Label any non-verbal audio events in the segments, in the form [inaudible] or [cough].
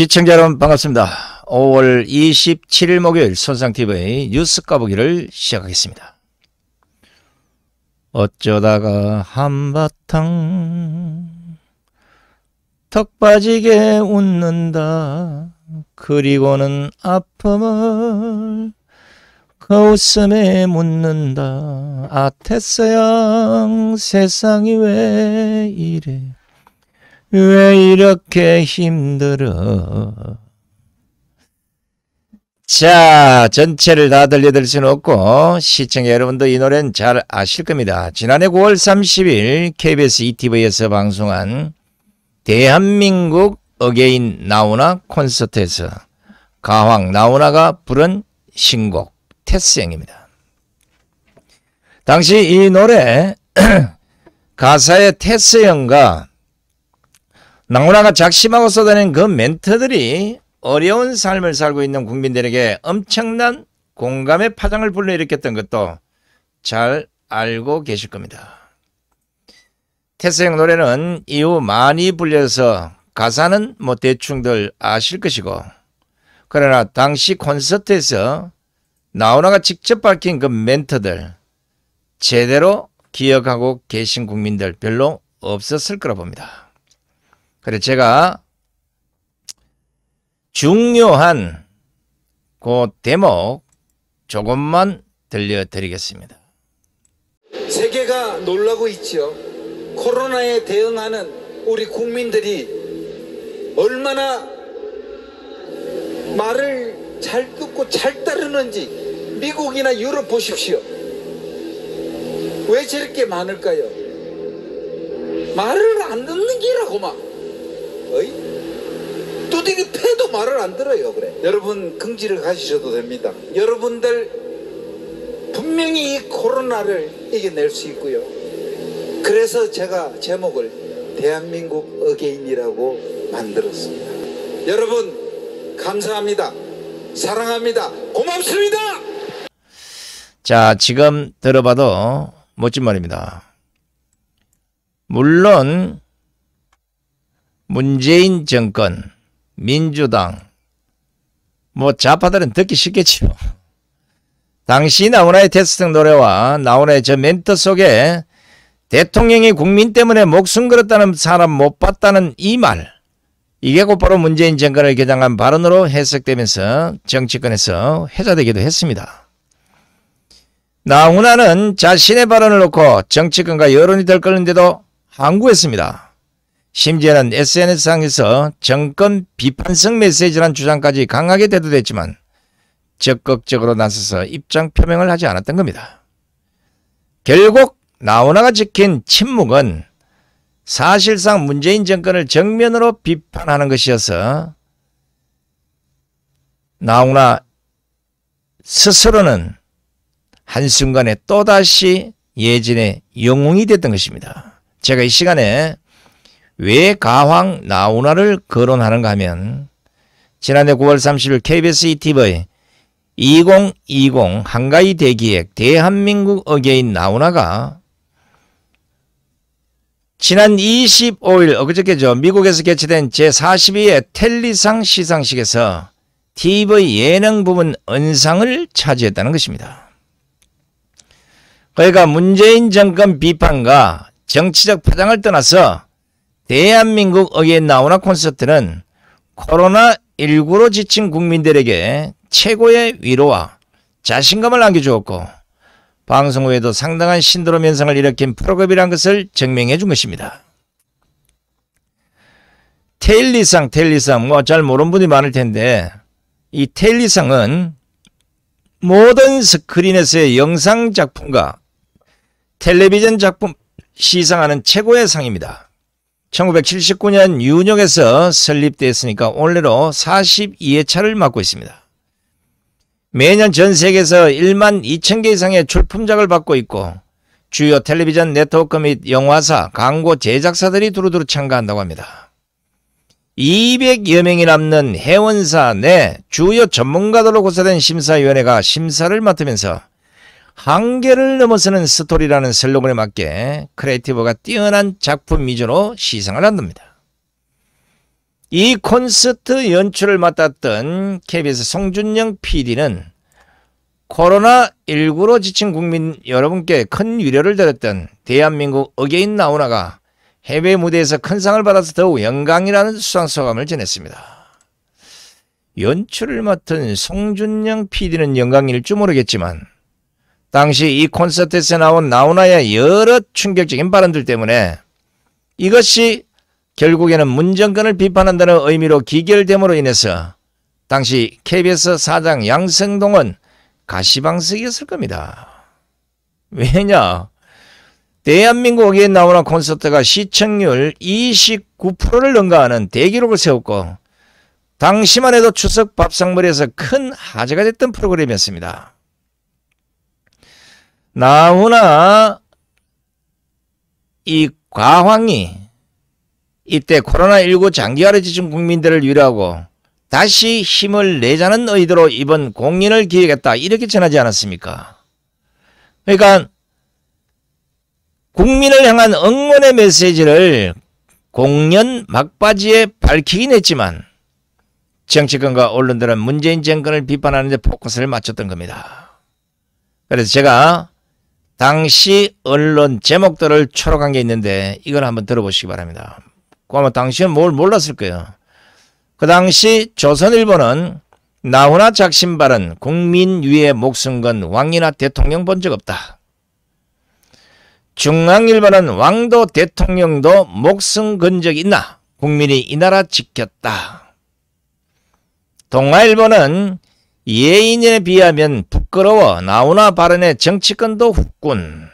시청자 여러분 반갑습니다. 5월 27일 목요일 손상TV 의 뉴스 까보기를 시작하겠습니다. 어쩌다가 한바탕 턱 빠지게 웃는다 그리고는 아픔을 거웃음에 그 묻는다 아태서양 세상이 왜 이래 왜 이렇게 힘들어? 자, 전체를 다 들려드릴 수는 없고 시청자 여러분도 이 노래는 잘 아실 겁니다. 지난해 9월 30일 KBS ETV에서 방송한 대한민국 어게인 나우나 콘서트에서 가왕 나우나가 부른 신곡 테스형입니다. 당시 이 노래 [clears throat] 가사의 테스형과 낭문화가 작심하고 쏟아낸 그 멘트들이 어려운 삶을 살고 있는 국민들에게 엄청난 공감의 파장을 불러일으켰던 것도 잘 알고 계실 겁니다. 태생 노래는 이후 많이 불려서 가사는 뭐 대충들 아실 것이고 그러나 당시 콘서트에서 나훈아가 직접 밝힌 그 멘트들 제대로 기억하고 계신 국민들 별로 없었을 거라 봅니다. 그래 제가 중요한 그 대목 조금만 들려드리겠습니다. 세계가 놀라고 있죠. 코로나에 대응하는 우리 국민들이 얼마나 말을 잘 듣고 잘 따르는지 미국이나 유럽 보십시오. 왜 저렇게 많을까요? 말을 안 듣는 기라고 막 어이? 두드리 패도 말을 안 들어요 그래 여러분 긍지를 가지셔도 됩니다 여러분들 분명히 이 코로나를 이겨낼 수 있고요 그래서 제가 제목을 대한민국 어게인이라고 만들었습니다 여러분 감사합니다 사랑합니다 고맙습니다 자 지금 들어봐도 멋진 말입니다 물론 문재인 정권, 민주당, 뭐 좌파들은 듣기 쉽겠지요. 당시 나훈아의 테스트 노래와 나훈아의 저 멘트 속에 대통령이 국민 때문에 목숨 걸었다는 사람 못 봤다는 이 말. 이게 곧바로 문재인 정권을 겨냥한 발언으로 해석되면서 정치권에서 회자되기도 했습니다. 나훈아는 자신의 발언을 놓고 정치권과 여론이 덜 끓는데도 항구했습니다. 심지어는 SNS상에서 정권 비판성 메시지란 주장까지 강하게 대두됐지만 적극적으로 나서서 입장 표명을 하지 않았던 겁니다. 결국 나훈아가 지킨 침묵은 사실상 문재인 정권을 정면으로 비판하는 것이어서 나훈아 스스로는 한순간에 또다시 예진의 영웅이 됐던 것입니다. 제가 이 시간에 왜 가황 나훈아를 거론하는가 하면 지난해 9월 30일 KBS ETV 2020 한가위 대기획 대한민국 어게인 나훈아가 지난 25일 어그저께죠. 미국에서 개최된 제42회 텔리상 시상식에서 TV 예능 부문 은상을 차지했다는 것입니다. 그러니까 문재인 정권 비판과 정치적 파장을 떠나서 대한민국 어게 나오나 콘서트는 코로나19로 지친 국민들에게 최고의 위로와 자신감을 안겨주었고 방송 후에도 상당한 신드롬 현상을 일으킨 프로그램이란 것을 증명해 준 것입니다. 테일리상, 테일리상 뭐 잘 모르는 분이 많을 텐데 이 테일리상은 모든 스크린에서의 영상 작품과 텔레비전 작품 시상하는 최고의 상입니다. 1979년 유흥에서설립되었으니까 올해로 42회차를 맞고 있습니다. 매년 전 세계에서 1만 2천 개 이상의 출품작을 받고 있고 주요 텔레비전 네트워크 및 영화사, 광고 제작사들이 두루두루 참가한다고 합니다. 200여 명이 남는 회원사 내 주요 전문가들로 구성된 심사위원회가 심사를 맡으면서 한계를 넘어서는 스토리라는 슬로건에 맞게 크리에이티브가 뛰어난 작품 위주로 시상을 한답니다. 이 콘서트 연출을 맡았던 KBS 송준영 PD는 코로나19로 지친 국민 여러분께 큰 위로를 드렸던 대한민국 어게인 나우나가 해외 무대에서 큰 상을 받아서 더욱 영광이라는 수상소감을 전했습니다. 연출을 맡은 송준영 PD는 영광일 줄 모르겠지만 당시 이 콘서트에서 나온 나훈아의 여러 충격적인 발언들 때문에 이것이 결국에는 문정권을 비판한다는 의미로 기결됨으로 인해서 당시 KBS 사장 양성동은 가시방석이었을 겁니다. 왜냐? 대한민국에 나오는 콘서트가 시청률 29%를 능가하는 대기록을 세웠고 당시만 해도 추석 밥상머리에서 큰 화제가 됐던 프로그램이었습니다. 나훈아 이 과황이 이때 코로나19 장기화를 지친 국민들을 위로하고 다시 힘을 내자는 의도로 이번 공연을 기획했다 이렇게 전하지 않았습니까? 그러니까 국민을 향한 응원의 메시지를 공연 막바지에 밝히긴 했지만 정치권과 언론들은 문재인 정권을 비판하는 데 포커스를 맞췄던 겁니다. 그래서 제가 당시 언론 제목들을 초록한 게 있는데 이걸 한번 들어보시기 바랍니다. 그 아마 당시엔 뭘 몰랐을 거예요. 그 당시 조선일보는 나훈아 작심발은 국민 위에 목숨 건 왕이나 대통령 본 적 없다. 중앙일보는 왕도 대통령도 목숨 건 적 있나? 국민이 이 나라 지켰다. 동아일보는 예인에 비하면 부끄러워 나훈아 발언의 정치권도 훅군.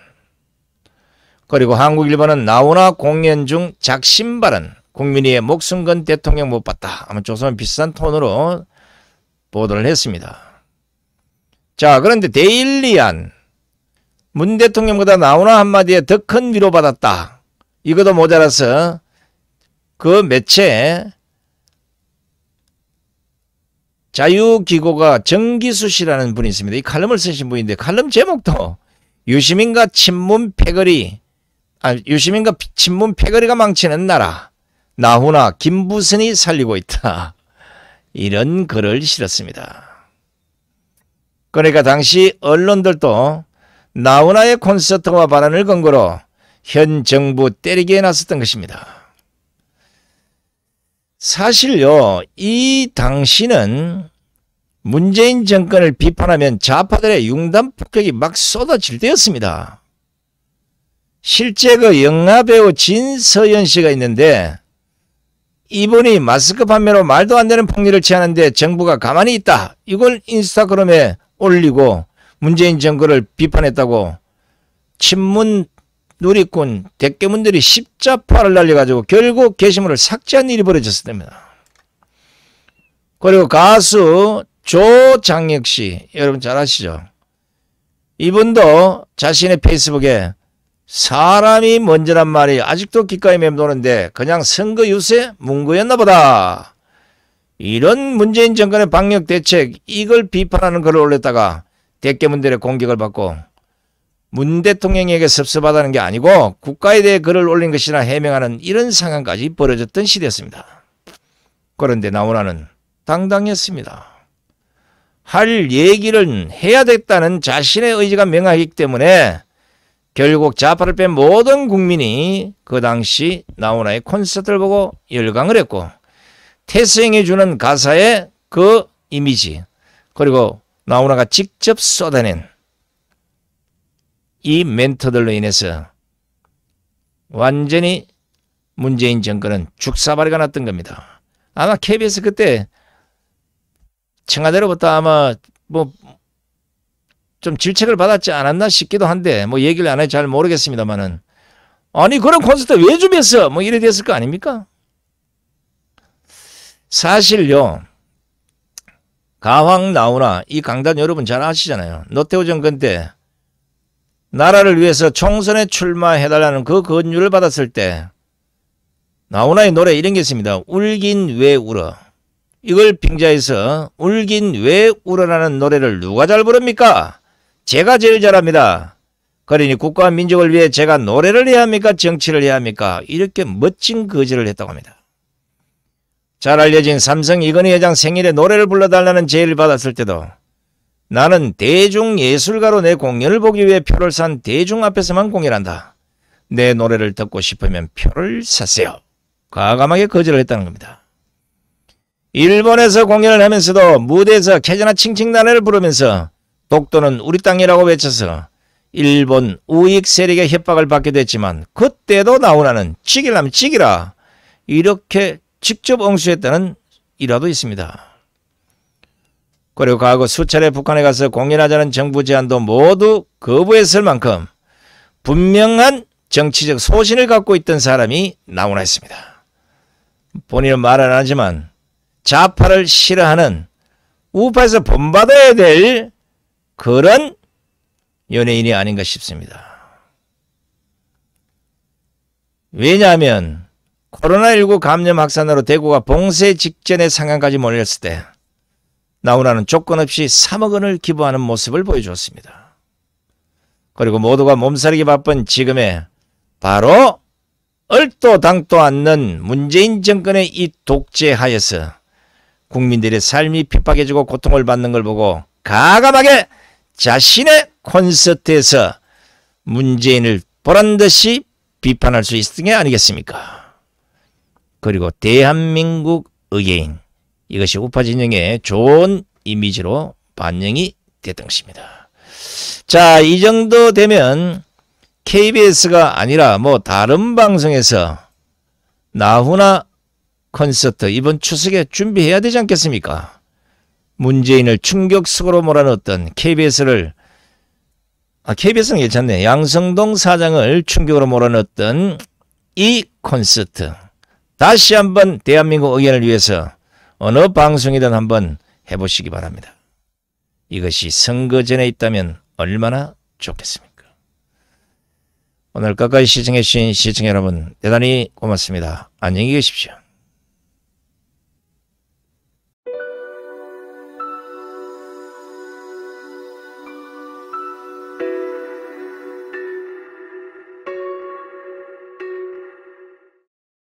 그리고 한국 일보는나훈아 공연 중 작심 발언 국민의 목숨 건 대통령 못 봤다. 아마 조선 비슷한 톤으로 보도를 했습니다. 자 그런데 데일리안 문 대통령보다 나훈아 한마디에 더 큰 위로받았다. 이것도 모자라서 그 매체에 자유기고가 정기수 씨라는 분이 있습니다. 이 칼럼을 쓰신 분인데 칼럼 제목도 유시민과 친문 패거리 아, 유시민과 친문 패거리가 망치는 나라 나훈아 김부선이 살리고 있다. 이런 글을 실었습니다. 그러니까 당시 언론들도 나훈아의 콘서트와 발언을 근거로 현 정부 때리기에 나섰던 것입니다. 사실요, 이 당시는 문재인 정권을 비판하면 좌파들의 융단 폭격이 막 쏟아질 때였습니다. 실제 그 영화배우 진서연 씨가 있는데 이분이 마스크 판매로 말도 안 되는 폭리를 취하는데 정부가 가만히 있다. 이걸 인스타그램에 올리고 문재인 정권을 비판했다고 친문 누리꾼, 대깨문들이 십자파를 날려가지고 결국 게시물을 삭제한 일이 벌어졌습니다. 그리고 가수 조장혁 씨, 여러분 잘 아시죠? 이분도 자신의 페이스북에 사람이 먼저란 말이 아직도 귓가에 맴도는데 그냥 선거 유세 문구였나 보다. 이런 문재인 정권의 방역 대책 이걸 비판하는 글을 올렸다가 대깨문들의 공격을 받고 문 대통령에게 섭섭하다는 게 아니고 국가에 대해 글을 올린 것이나 해명하는 이런 상황까지 벌어졌던 시대였습니다. 그런데 나훈아는 당당했습니다. 할 얘기를 해야 됐다는 자신의 의지가 명하기 때문에 결국 좌파를 뺀 모든 국민이 그 당시 나훈아의 콘서트를 보고 열광을 했고 태생이 주는 가사의 그 이미지 그리고 나훈아가 직접 쏟아낸 이 멘토들로 인해서 완전히 문재인 정권은 죽사발이가 났던 겁니다. 아마 KBS 그때 청와대로부터 아마 뭐 좀 질책을 받았지 않았나 싶기도 한데 뭐 얘기를 안 해 잘 모르겠습니다만은 아니 그런 콘서트 왜 준비했어? 뭐 이래 됐을 거 아닙니까? 사실요 가황 나오나 이 강단 여러분 잘 아시잖아요. 노태우 정권 때 나라를 위해서 총선에 출마해달라는 그 권유를 받았을 때 나훈아의 노래 이런 게 있습니다. 울긴 왜 울어. 이걸 빙자해서 울긴 왜 울어라는 노래를 누가 잘 부릅니까? 제가 제일 잘합니다. 그러니 국가와 민족을 위해 제가 노래를 해야 합니까? 정치를 해야 합니까? 이렇게 멋진 거절을 했다고 합니다. 잘 알려진 삼성 이건희 회장 생일에 노래를 불러달라는 제의를 받았을 때도 나는 대중예술가로 내 공연을 보기 위해 표를 산 대중 앞에서만 공연한다. 내 노래를 듣고 싶으면 표를 샀어요. 과감하게 거절을 했다는 겁니다. 일본에서 공연을 하면서도 무대에서 캐자나 칭칭나단를 부르면서 독도는 우리 땅이라고 외쳐서 일본 우익 세력의 협박을 받게 됐지만 그때도 나오나는 치기라면 치기라 이렇게 직접 응수했다는 일화도 있습니다. 그리고 과거 수차례 북한에 가서 공연하자는 정부 제안도 모두 거부했을 만큼 분명한 정치적 소신을 갖고 있던 사람이 나오나 했습니다. 본인은 말안 하지만 좌파를 싫어하는 우파에서 본받아야 될 그런 연예인이 아닌가 싶습니다. 왜냐하면 코로나19 감염 확산으로 대구가 봉쇄 직전의 상황까지 몰렸을 때 나훈아는 조건 없이 3억 원을 기부하는 모습을 보여주었습니다. 그리고 모두가 몸살이기 바쁜 지금에 바로 얼도 당도 않는 문재인 정권의 이 독재하에서 국민들의 삶이 핍박해지고 고통을 받는 걸 보고 가감하게 자신의 콘서트에서 문재인을 보란 듯이 비판할 수 있었던 게 아니겠습니까? 그리고 대한민국 의예인 이것이 우파 진영의 좋은 이미지로 반영이 됐던 것입니다. 자, 이 정도 되면 KBS가 아니라 뭐 다른 방송에서 나훈아 콘서트 이번 추석에 준비해야 되지 않겠습니까? 문재인을 충격속으로 몰아넣었던 KBS를 아, KBS는 괜찮네. 양성동 사장을 충격으로 몰아넣었던 이 콘서트. 다시 한번 대한민국 의견을 위해서 어느 방송이든 한번 해보시기 바랍니다. 이것이 선거 전에 있다면 얼마나 좋겠습니까? 오늘 가까이 시청해주신 시청 자 여러분 대단히 고맙습니다. 안녕히 계십시오.